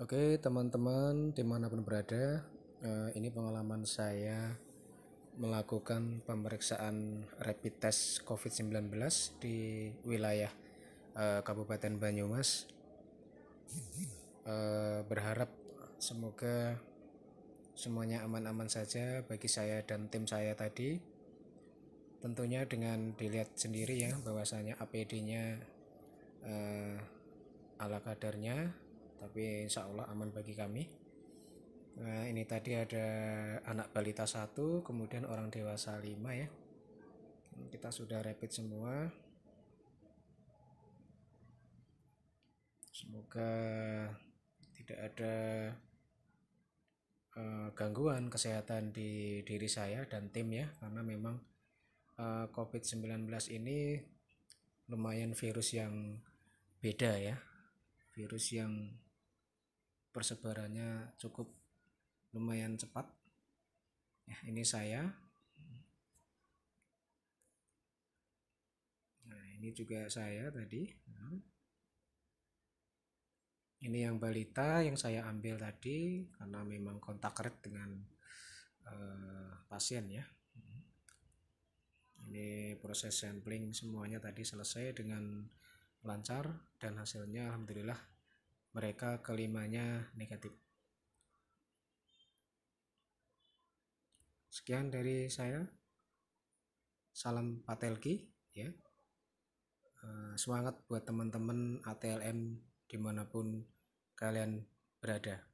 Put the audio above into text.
Oke teman-teman dimanapun berada eh, ini pengalaman saya melakukan pemeriksaan rapid test COVID-19 di wilayah eh, Kabupaten Banyumas eh, berharap semoga semuanya aman-aman saja bagi saya dan tim saya tadi tentunya dengan dilihat sendiri ya bahwasanya APD-nya ala kadarnya tapi insya Allah aman bagi kami nah, ini tadi ada anak balita satu kemudian orang dewasa lima ya kita sudah rapid semua semoga tidak ada uh, gangguan kesehatan di diri saya dan tim ya karena memang uh, eh, COVID-19 ini lumayan virus yang beda ya virus yang persebarannya cukup lumayan cepat ya, ini saya nah ini juga saya tadi ini yang balita yang saya ambil tadi karena memang kontak erat dengan uh, pasien ya ini proses sampling semuanya tadi selesai dengan lancar dan hasilnya alhamdulillah mereka kelimanya negatif. Sekian dari saya. Salam Patelki ya. Eh, semangat buat teman-teman ATLM dimanapun kalian berada.